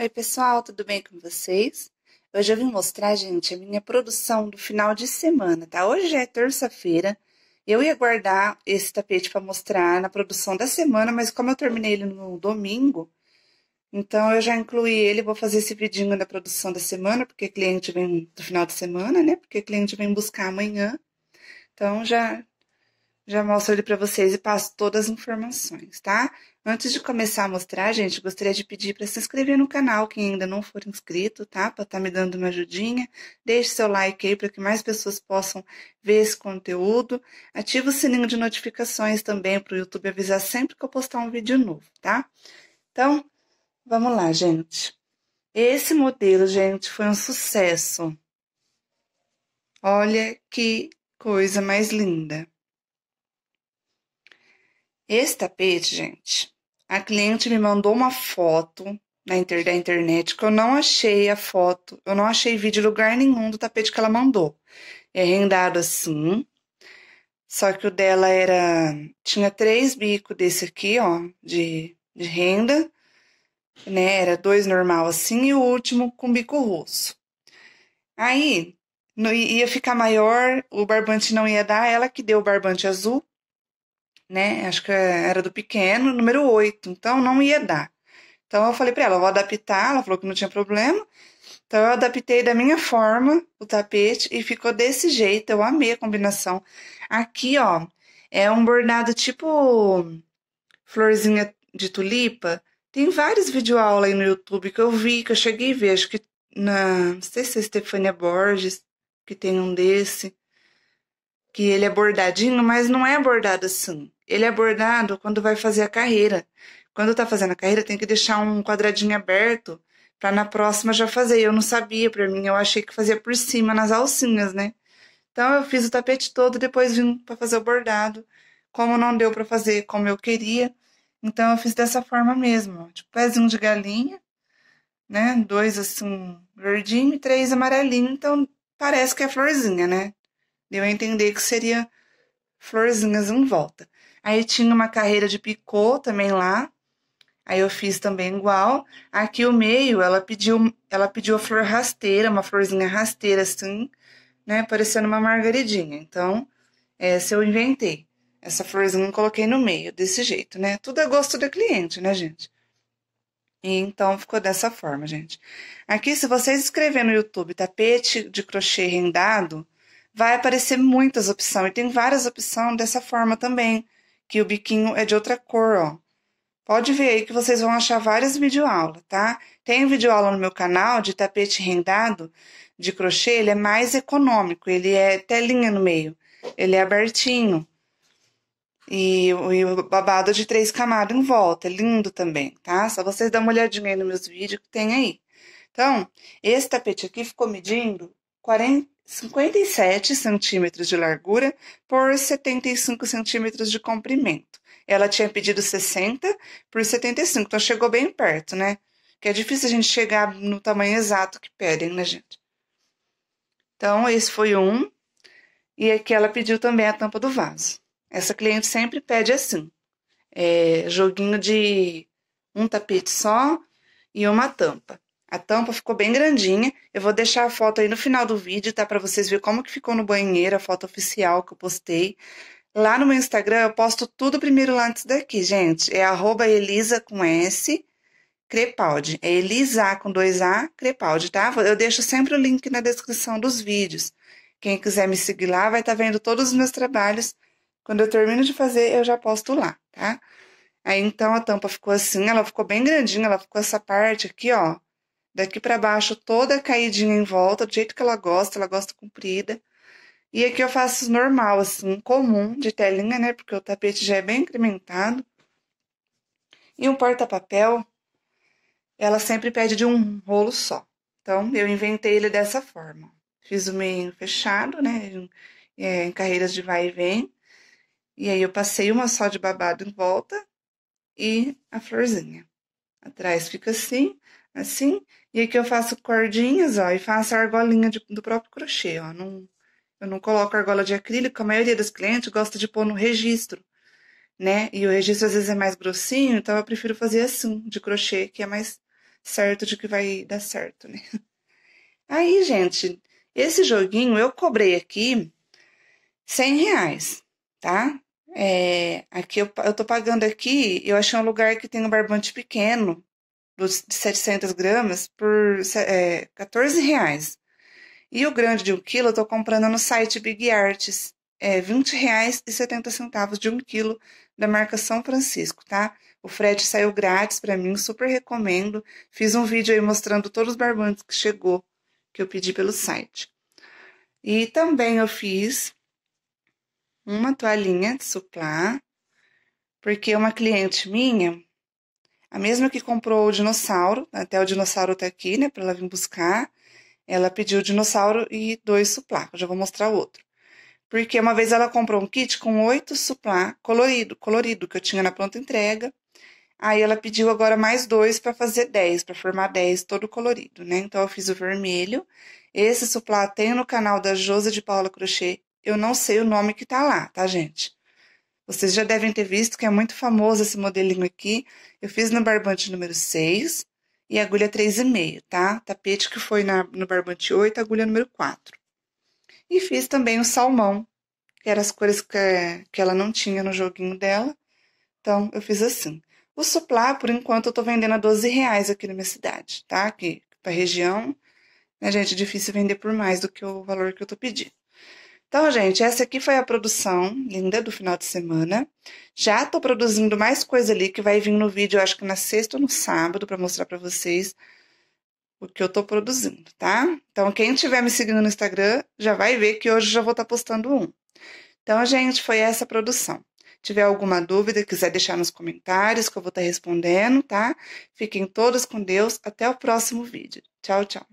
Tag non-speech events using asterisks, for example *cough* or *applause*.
Oi pessoal, tudo bem com vocês? Hoje eu vim mostrar, gente, a minha produção do final de semana, tá? Hoje é terça-feira, eu ia guardar esse tapete para mostrar na produção da semana, mas como eu terminei ele no domingo, então eu já incluí ele, vou fazer esse vidinho da produção da semana, porque cliente vem do final de semana, né? Porque cliente vem buscar amanhã, então já já mostro ele para vocês e passo todas as informações, tá? Antes de começar a mostrar, gente, gostaria de pedir para se inscrever no canal, quem ainda não for inscrito, tá? Para estar tá me dando uma ajudinha. Deixe seu like aí para que mais pessoas possam ver esse conteúdo. Ative o sininho de notificações também para o YouTube avisar sempre que eu postar um vídeo novo, tá? Então, vamos lá, gente. Esse modelo, gente, foi um sucesso. Olha que coisa mais linda. Esse tapete, gente, a cliente me mandou uma foto na inter, da internet que eu não achei a foto, eu não achei vídeo em lugar nenhum do tapete que ela mandou. É rendado assim, só que o dela era. Tinha três bicos desse aqui, ó, de, de renda, né? Era dois normal assim e o último com bico russo. Aí no, ia ficar maior, o barbante não ia dar, ela que deu o barbante azul né? Acho que era do pequeno, número 8, então não ia dar. Então eu falei para ela, vou adaptar, ela falou que não tinha problema. Então eu adaptei da minha forma o tapete e ficou desse jeito, eu amei a combinação. Aqui, ó, é um bordado tipo florzinha de tulipa. Tem vários videoaulas aí no YouTube que eu vi, que eu cheguei e vejo que na, não sei se é Stefania Borges, que tem um desse, que ele é bordadinho, mas não é bordado assim ele é abordado quando vai fazer a carreira. Quando tá fazendo a carreira, tem que deixar um quadradinho aberto para na próxima já fazer. Eu não sabia, para mim, eu achei que fazia por cima nas alcinhas, né? Então eu fiz o tapete todo, depois vim para fazer o bordado. Como não deu para fazer como eu queria, então eu fiz dessa forma mesmo, tipo pezinho de galinha, né? Dois assim verdinho e três amarelinho, então parece que é florzinha, né? Deu a entender que seria florzinhas em volta. Aí tinha uma carreira de picô também lá. Aí eu fiz também igual. Aqui o meio, ela pediu, ela pediu a flor rasteira, uma florzinha rasteira assim, né, parecendo uma margaridinha. Então, essa eu inventei. Essa florzinha eu coloquei no meio, desse jeito, né? Tudo a é gosto do cliente, né, gente? E então ficou dessa forma, gente. Aqui, se vocês escrever no YouTube tapete de crochê rendado, vai aparecer muitas opções. E tem várias opções dessa forma também que o biquinho é de outra cor, ó. Pode ver aí que vocês vão achar várias videoaulas, tá? Tem videoaula no meu canal de tapete rendado de crochê, ele é mais econômico, ele é telinha no meio, ele é abertinho. E, e o babado de três camadas em volta, é lindo também, tá? Só vocês dão uma olhadinha aí nos meus vídeos que tem aí. Então, esse tapete aqui ficou medindo 40, 57 centímetros de largura por 75 centímetros de comprimento. Ela tinha pedido 60 por 75, então chegou bem perto, né? Que é difícil a gente chegar no tamanho exato que pedem, né, gente? Então, esse foi um. E aqui é ela pediu também a tampa do vaso. Essa cliente sempre pede assim: é, joguinho de um tapete só e uma tampa. A tampa ficou bem grandinha. Eu vou deixar a foto aí no final do vídeo, tá? Pra vocês verem como que ficou no banheiro, a foto oficial que eu postei. Lá no meu Instagram eu posto tudo primeiro lá antes daqui, gente. É arroba Elisa com S Crepaldi. É Elisa com dois A Crepaldi, tá? Eu deixo sempre o link na descrição dos vídeos. Quem quiser me seguir lá vai estar tá vendo todos os meus trabalhos. Quando eu termino de fazer, eu já posto lá, tá? Aí então a tampa ficou assim, ela ficou bem grandinha, ela ficou essa parte aqui, ó Daqui para baixo, toda caidinha em volta, do jeito que ela gosta, ela gosta comprida. E aqui eu faço normal, assim, comum, de telinha, né? Porque o tapete já é bem incrementado. E um porta-papel, ela sempre pede de um rolo só. Então, eu inventei ele dessa forma. Fiz o meio fechado, né? É, em carreiras de vai e vem. E aí eu passei uma só de babado em volta e a florzinha. Atrás fica assim, assim. E aqui eu faço cordinhas, ó, e faço a argolinha de, do próprio crochê, ó. Não, eu não coloco argola de acrílico, a maioria dos clientes gosta de pôr no registro, né? E o registro às vezes é mais grossinho, então eu prefiro fazer assim, de crochê, que é mais certo de que vai dar certo, né? *laughs* Aí, gente, esse joguinho eu cobrei aqui 100 reais, tá? É, aqui eu, eu tô pagando aqui, eu achei um lugar que tem um barbante pequeno, dos, de 700 gramas, por é, 14 reais. E o grande de um quilo eu tô comprando no site Big Arts, é 20 reais e 70 centavos de um quilo da marca São Francisco, tá? O frete saiu grátis para mim, super recomendo. Fiz um vídeo aí mostrando todos os barbantes que chegou, que eu pedi pelo site. E também eu fiz uma toalhinha de suplá, porque uma cliente minha, a mesma que comprou o dinossauro, até o dinossauro tá aqui, né, para ela vir buscar, ela pediu o dinossauro e dois suplá, eu já vou mostrar o outro. Porque uma vez ela comprou um kit com oito suplá colorido, colorido, que eu tinha na pronta entrega. Aí ela pediu agora mais dois para fazer dez, para formar dez, todo colorido, né? Então eu fiz o vermelho. Esse suplá tem no canal da Josa de Paula Crochê, eu não sei o nome que tá lá, tá, gente? Vocês já devem ter visto que é muito famoso esse modelinho aqui. Eu fiz no barbante número 6 e agulha 3,5, tá? Tapete que foi na, no barbante 8, agulha número 4. E fiz também o salmão, que eram as cores que, que ela não tinha no joguinho dela. Então, eu fiz assim. O suplá, por enquanto, eu tô vendendo a 12 reais aqui na minha cidade, tá? Aqui pra região, né, gente, é difícil vender por mais do que o valor que eu tô pedindo. Então, gente, essa aqui foi a produção linda do final de semana. Já tô produzindo mais coisa ali que vai vir no vídeo, acho que na sexta ou no sábado, para mostrar para vocês o que eu tô produzindo, tá? Então, quem estiver me seguindo no Instagram já vai ver que hoje já vou estar tá postando um. Então, gente, foi essa produção. Tiver alguma dúvida, quiser deixar nos comentários que eu vou estar tá respondendo, tá? Fiquem todos com Deus. Até o próximo vídeo. Tchau, tchau.